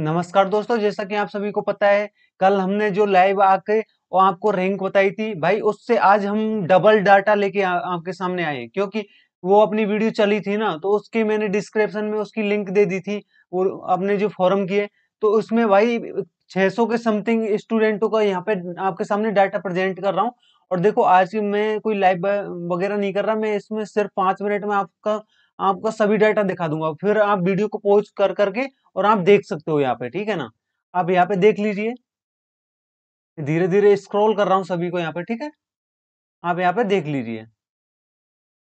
नमस्कार दोस्तों जैसा कि आप सभी को पता है कल हमने जो लाइव आके और आपको रैंक बताई थी भाई उससे आज हम डबल डाटा लेके आपके सामने आए क्योंकि वो अपनी वीडियो चली थी ना तो उसके मैंने डिस्क्रिप्शन में उसकी लिंक दे दी थी और अपने जो फॉरम किए तो उसमें भाई 600 के समथिंग स्टूडेंटों का यहाँ पे आपके सामने डाटा प्रेजेंट कर रहा हूँ और देखो आज मैं कोई लाइव वगैरह नहीं कर रहा मैं इसमें सिर्फ पांच मिनट में आपका आपको सभी डाटा दिखा दूंगा फिर आप वीडियो को पॉज कर करके और आप देख सकते हो यहाँ पे ठीक है ना आप यहाँ पे देख लीजिए धीरे धीरे स्क्रॉल कर रहा हूँ सभी को यहाँ पे ठीक है आप यहाँ पे देख लीजिए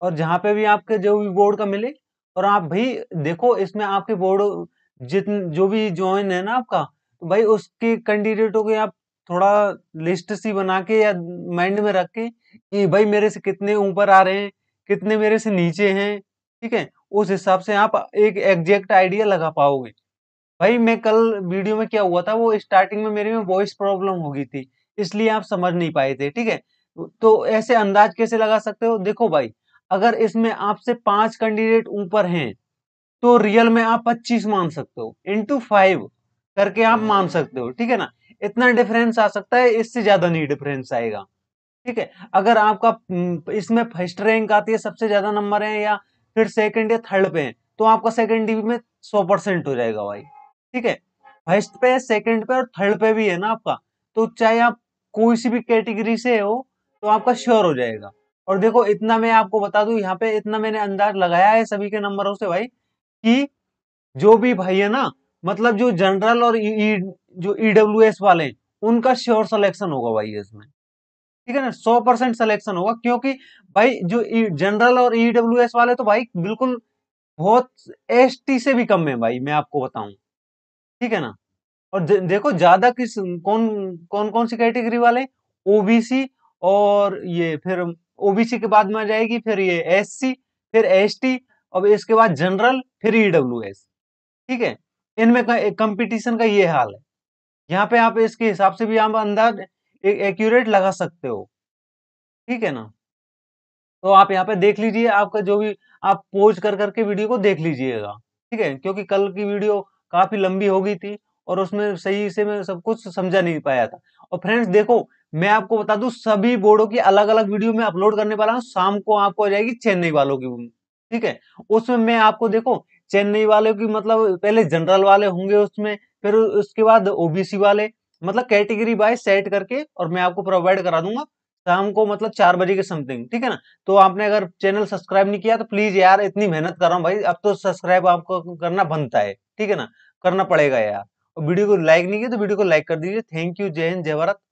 और जहाँ पे भी आपके जो भी बोर्ड का मिले और आप भाई देखो इसमें आपके बोर्ड जितने जो भी ज्वाइन है ना आपका तो भाई उसके कैंडिडेटों के आप थोड़ा लिस्ट सी बना के या माइंड में रख के कि भाई मेरे से कितने ऊपर आ रहे हैं कितने मेरे से नीचे हैं ठीक है उस हिसाब से आप एक एग्जैक्ट आइडिया लगा पाओगे भाई मैं कल वीडियो में क्या हुआ था वो स्टार्टिंग में मेरे में वॉइस प्रॉब्लम हो गई थी इसलिए आप समझ नहीं पाए थे ठीक है तो ऐसे अंदाज कैसे लगा सकते हो देखो भाई अगर इसमें आपसे पांच कैंडिडेट ऊपर हैं तो रियल में आप पच्चीस मान सकते हो इंटू फाइव करके आप हम्म। मान सकते हो ठीक है ना इतना डिफरेंस आ सकता है इससे ज्यादा नहीं डिफरेंस आएगा ठीक है अगर आपका हम्म, इसमें फर्स्ट रैंक आती है सबसे ज्यादा नंबर है या फिर सेकंड या थर्ड पे है तो आपका सेकंड डी में सौ परसेंट हो जाएगा भाई ठीक है फर्स्ट पे सेकंड पे और थर्ड पे भी है ना आपका तो चाहे आप कोई सी भी कैटेगरी से हो तो आपका श्योर हो जाएगा और देखो इतना मैं आपको बता दू यहाँ पे इतना मैंने अंदाज लगाया है सभी के नंबरों से भाई कि जो भी भाई है ना मतलब जो जनरल और e, e, जो ईडब्ल्यू e वाले उनका श्योर सिलेक्शन होगा भाई इसमें ठीक है ना सौ परसेंट सिलेक्शन होगा क्योंकि भाई जो जनरल e, और ईडब्ल्यू e वाले तो भाई बिल्कुल बहुत एस से भी कम है भाई मैं आपको बताऊं ठीक है ना और देखो ज्यादा किस कौन कौन कौन सी कैटेगरी वाले ओबीसी और ये फिर ओबीसी के बाद में आ जाएगी फिर ये एससी फिर एसटी और इसके बाद जनरल फिर ईडब्ल्यू e ठीक है इनमें कंपटीशन का ये हाल है यहाँ पे आप इसके हिसाब से भी आप अंदाज एक एक्यूरेट लगा सकते हो ठीक है ना तो आप यहाँ पे देख लीजिए आपका जो भी आप पोज कर करके वीडियो को देख लीजिएगा ठीक है क्योंकि कल की वीडियो काफी लंबी हो गई थी और उसमें सही से मैं सब कुछ समझा नहीं पाया था और फ्रेंड्स देखो मैं आपको बता दू सभी बोर्डों की अलग अलग वीडियो में अपलोड करने वाला हूँ शाम को आपको आ जाएगी चेन्नई वालों की ठीक है उसमें मैं आपको देखो चेन्नई वालों की मतलब पहले जनरल वाले होंगे उसमें फिर उसके बाद ओबीसी वाले मतलब कैटेगरी बाय सेट करके और मैं आपको प्रोवाइड करा दूंगा शाम को मतलब चार बजे के समथिंग ठीक है ना तो आपने अगर चैनल सब्सक्राइब नहीं किया तो प्लीज यार इतनी मेहनत कर रहा हूँ भाई अब तो सब्सक्राइब आपको करना बनता है ठीक है ना करना पड़ेगा यार और वीडियो को लाइक नहीं किया तो वीडियो को लाइक कर दीजिए थैंक यू जय हिंद जय भारत